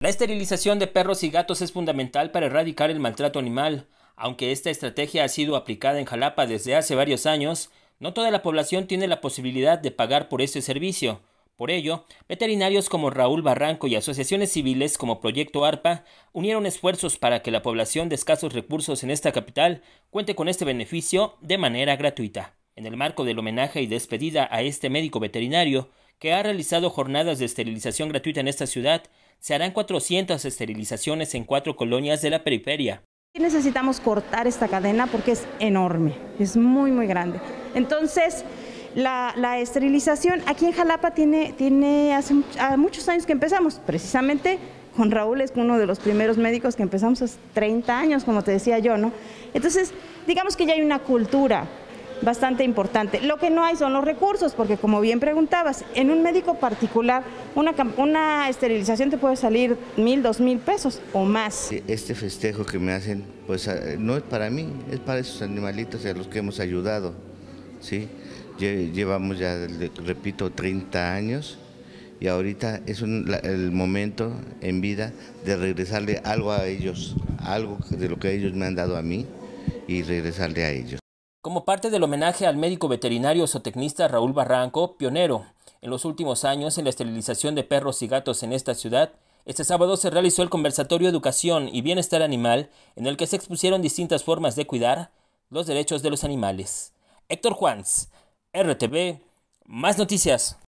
La esterilización de perros y gatos es fundamental para erradicar el maltrato animal. Aunque esta estrategia ha sido aplicada en Jalapa desde hace varios años, no toda la población tiene la posibilidad de pagar por este servicio. Por ello, veterinarios como Raúl Barranco y asociaciones civiles como Proyecto ARPA unieron esfuerzos para que la población de escasos recursos en esta capital cuente con este beneficio de manera gratuita. En el marco del homenaje y despedida a este médico veterinario, que ha realizado jornadas de esterilización gratuita en esta ciudad, se harán 400 esterilizaciones en cuatro colonias de la periferia. Necesitamos cortar esta cadena porque es enorme, es muy, muy grande. Entonces, la, esterilización aquí en Jalapa tiene, tiene hace muchos años que empezamos, precisamente con Raúl es uno de los primeros médicos que empezamos hace 30 años, como te decía yo, ¿no? Entonces, digamos que ya hay una cultura bastante importante. Lo que no hay son los recursos, porque como bien preguntabas, en un médico particular una, una esterilización te puede salir mil, dos mil pesos o más. Este festejo que me hacen, pues ah, no es para mí, es para esos animalitos a los que hemos ayudado. ¿sí? Llevamos ya, repito, 30 años y ahorita es el momento en vida de regresarle algo a ellos, algo de lo que ellos me han dado a mí y regresarle a ellos. Como parte del homenaje al médico veterinario zootecnista Raúl Barranco, pionero en los últimos años en la esterilización de perros y gatos en esta ciudad, este sábado se realizó el conversatorio Educación y Bienestar Animal, en el que se expusieron distintas formas de cuidar los derechos de los animales. Héctor Juans, RTV, más noticias.